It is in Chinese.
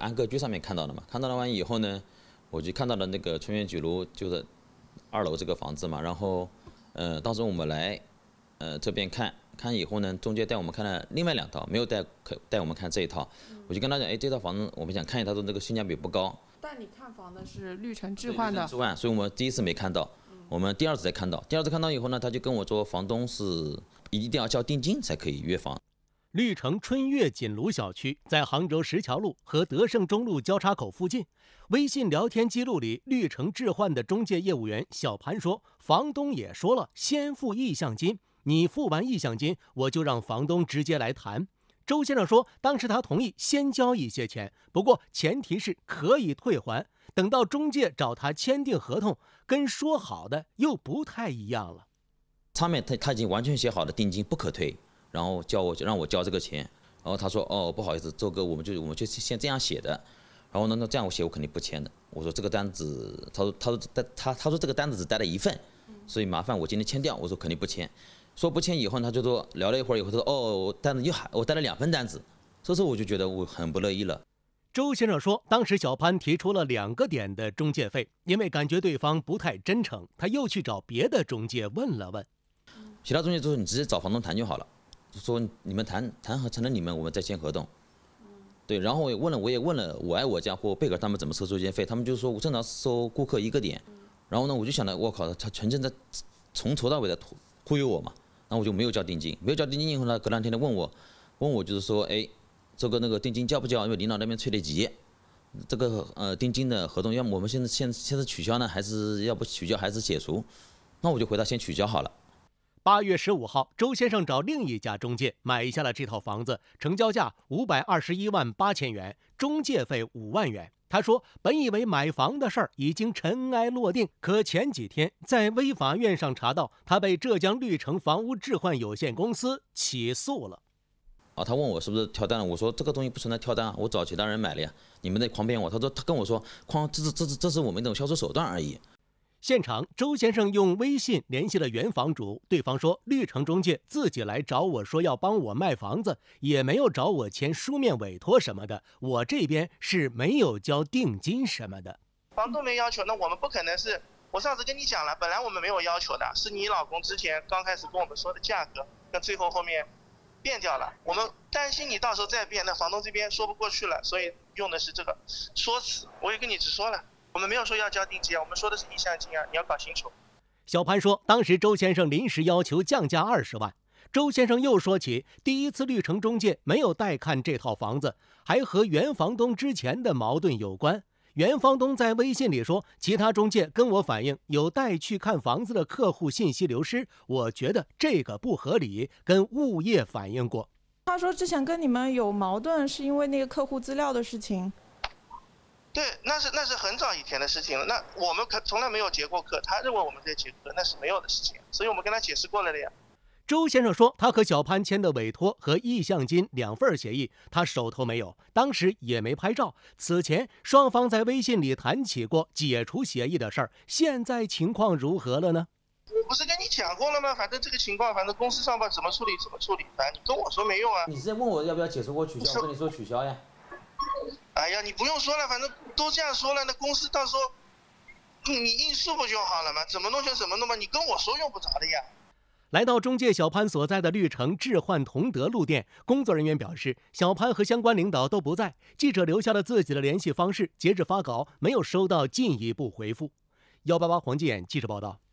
安格居上面看到的嘛？看到了完以后呢，我就看到了那个春园景庐，就是二楼这个房子嘛。然后，呃，当时我们来，呃，这边看看以后呢，中介带我们看了另外两套，没有带带我们看这一套。我就跟他讲，哎，这套房子我们想看，一但说这个性价比不高。带你看房的是绿城置换的，置换，所以我们第一次没看到，我们第二次才看到。第二次看到以后呢，他就跟我说，房东是一定要交定金才可以约房。绿城春月锦庐小区在杭州石桥路和德胜中路交叉口附近。微信聊天记录里，绿城置换的中介业务员小潘说，房东也说了，先付意向金，你付完意向金，我就让房东直接来谈。周先生说，当时他同意先交一些钱，不过前提是可以退还。等到中介找他签订合同，跟说好的又不太一样了。上面他他已经完全写好了，定金不可退。然后叫我让我交这个钱，然后他说哦不好意思，周哥我们就我们就先这样写的，然后那那这样我写我肯定不签的，我说这个单子他说他说带他他说这个单子只带了一份，所以麻烦我今天签掉，我说肯定不签，说不签以后他就说聊了一会儿以后他说哦单子又还我带了两份单子，所以说我就觉得我很不乐意了。周先生说，当时小潘提出了两个点的中介费，因为感觉对方不太真诚，他又去找别的中介问了问，其他中介就说你直接找房东谈就好了。说你们谈谈和成了你们，我们再签合同。对，然后我也问了，我也问了，我爱我家或贝壳他们怎么收中介费？他们就是说我正常收顾客一个点。然后呢，我就想着，我靠，他纯正在从头到尾的忽悠我嘛。那我就没有交定金，没有交定金以后呢，隔两天的问我，问我就是说，哎，这个那个定金交不交？因为领导那边催得急。这个呃，定金的合同，要么我们现在现现在取消呢，还是要不取消还是解除？那我就回答先取消好了。八月十五号，周先生找另一家中介买下了这套房子，成交价五百二十一万八千元，中介费五万元。他说，本以为买房的事儿已经尘埃落定，可前几天在微法院上查到，他被浙江绿城房屋置换有限公司起诉了。啊，他问我是不是跳单了，我说这个东西不存在跳单，啊，我找其他人买了呀，你们在狂编我。他说他跟我说，狂，这是这是这是我们一种销售手段而已。现场，周先生用微信联系了原房主，对方说绿城中介自己来找我说要帮我卖房子，也没有找我签书面委托什么的，我这边是没有交定金什么的。房东没要求，那我们不可能是。我上次跟你讲了，本来我们没有要求的，是你老公之前刚开始跟我们说的价格，那最后后面变掉了，我们担心你到时候再变，那房东这边说不过去了，所以用的是这个说辞。我也跟你直说了。我们没有说要交定金啊，我们说的是意向金啊，你要搞清楚。小潘说，当时周先生临时要求降价二十万。周先生又说起，第一次绿城中介没有带看这套房子，还和原房东之前的矛盾有关。原房东在微信里说，其他中介跟我反映有带去看房子的客户信息流失，我觉得这个不合理，跟物业反映过。他说之前跟你们有矛盾是因为那个客户资料的事情。对，那是那是很早以前的事情了。那我们可从来没有结过课，他认为我们在结课，那是没有的事情，所以我们跟他解释过了的呀。周先生说，他和小潘签的委托和意向金两份协议，他手头没有，当时也没拍照。此前双方在微信里谈起过解除协议的事儿，现在情况如何了呢？我不是跟你讲过了吗？反正这个情况，反正公司上边怎么处理怎么处理，反正你跟我说没用啊。你直接问我要不要解除或取消，我跟你说取消呀。哎呀，你不用说了，反正都这样说了，那公司到时候你应诉不就好了吗？怎么弄就怎么弄吧，你跟我说用不着的呀。来到中介小潘所在的绿城置换同德路店，工作人员表示，小潘和相关领导都不在，记者留下了自己的联系方式，截至发稿没有收到进一步回复。幺八八黄眼记者报道。